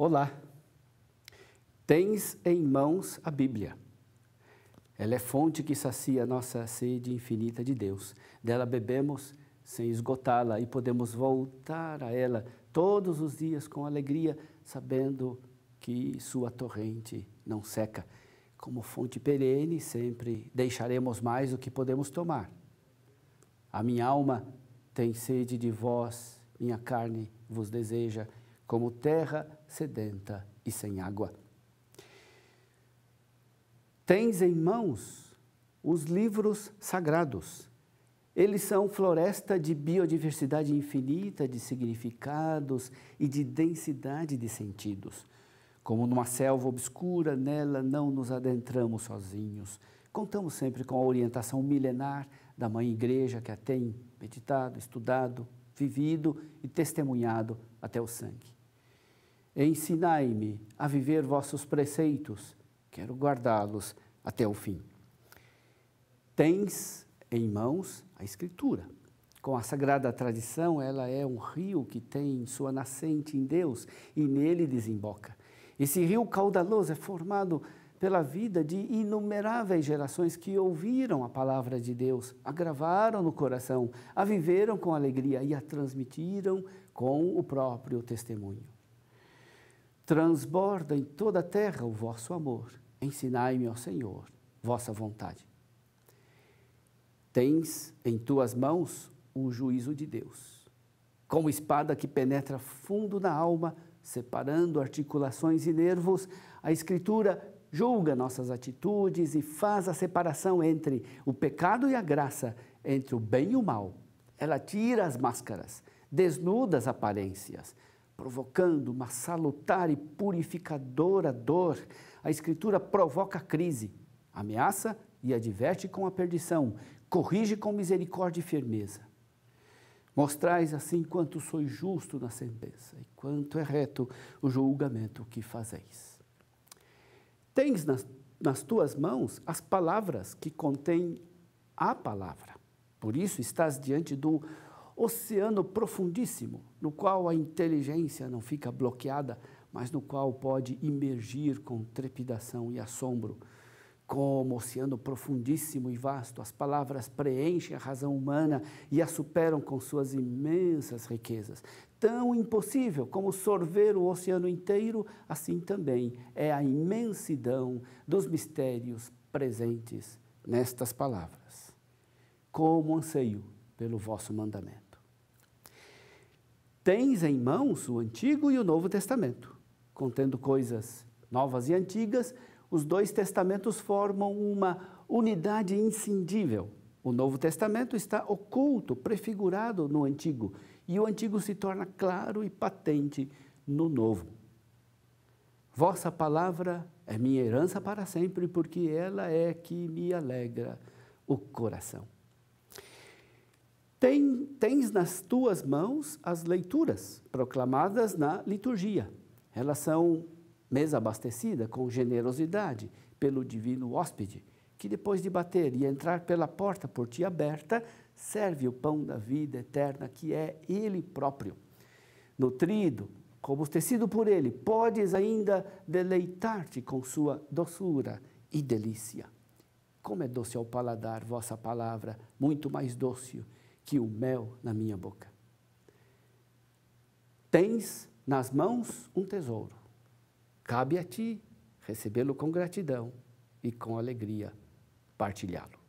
Olá, tens em mãos a Bíblia. Ela é fonte que sacia a nossa sede infinita de Deus. Dela bebemos sem esgotá-la e podemos voltar a ela todos os dias com alegria, sabendo que sua torrente não seca. Como fonte perene, sempre deixaremos mais do que podemos tomar. A minha alma tem sede de vós, minha carne vos deseja como terra sedenta e sem água. Tens em mãos os livros sagrados. Eles são floresta de biodiversidade infinita de significados e de densidade de sentidos. Como numa selva obscura, nela não nos adentramos sozinhos. Contamos sempre com a orientação milenar da Mãe Igreja que a tem meditado, estudado, vivido e testemunhado até o sangue. Ensinai-me a viver vossos preceitos, quero guardá-los até o fim. Tens em mãos a Escritura. Com a sagrada tradição, ela é um rio que tem sua nascente em Deus e nele desemboca. Esse rio caudaloso é formado pela vida de inumeráveis gerações que ouviram a palavra de Deus, a gravaram no coração, a viveram com alegria e a transmitiram com o próprio testemunho transborda em toda a terra o vosso amor. Ensinai-me, ó Senhor, vossa vontade. Tens em tuas mãos o juízo de Deus, como espada que penetra fundo na alma, separando articulações e nervos, a Escritura julga nossas atitudes e faz a separação entre o pecado e a graça, entre o bem e o mal. Ela tira as máscaras, desnuda as aparências, provocando uma salutar e purificadora dor, a Escritura provoca a crise, ameaça e adverte com a perdição, corrige com misericórdia e firmeza. Mostrais assim quanto sois justo na sentença e quanto é reto o julgamento que fazeis. Tens nas, nas tuas mãos as palavras que contêm a palavra. Por isso estás diante do oceano profundíssimo, no qual a inteligência não fica bloqueada, mas no qual pode imergir com trepidação e assombro. Como oceano profundíssimo e vasto, as palavras preenchem a razão humana e a superam com suas imensas riquezas. Tão impossível como sorver o oceano inteiro, assim também é a imensidão dos mistérios presentes nestas palavras. Como anseio pelo vosso mandamento. Tens em mãos o Antigo e o Novo Testamento, contendo coisas novas e antigas, os dois testamentos formam uma unidade inscindível. O Novo Testamento está oculto, prefigurado no Antigo, e o Antigo se torna claro e patente no Novo. Vossa palavra é minha herança para sempre, porque ela é que me alegra o coração. Tem, tens nas tuas mãos as leituras proclamadas na liturgia. Elas são mesa abastecida com generosidade pelo divino hóspede, que depois de bater e entrar pela porta por ti aberta, serve o pão da vida eterna que é ele próprio. Nutrido, robustecido por ele, podes ainda deleitar-te com sua doçura e delícia. Como é doce ao paladar vossa palavra, muito mais doce que o mel na minha boca. Tens nas mãos um tesouro. Cabe a ti recebê-lo com gratidão e com alegria partilhá-lo.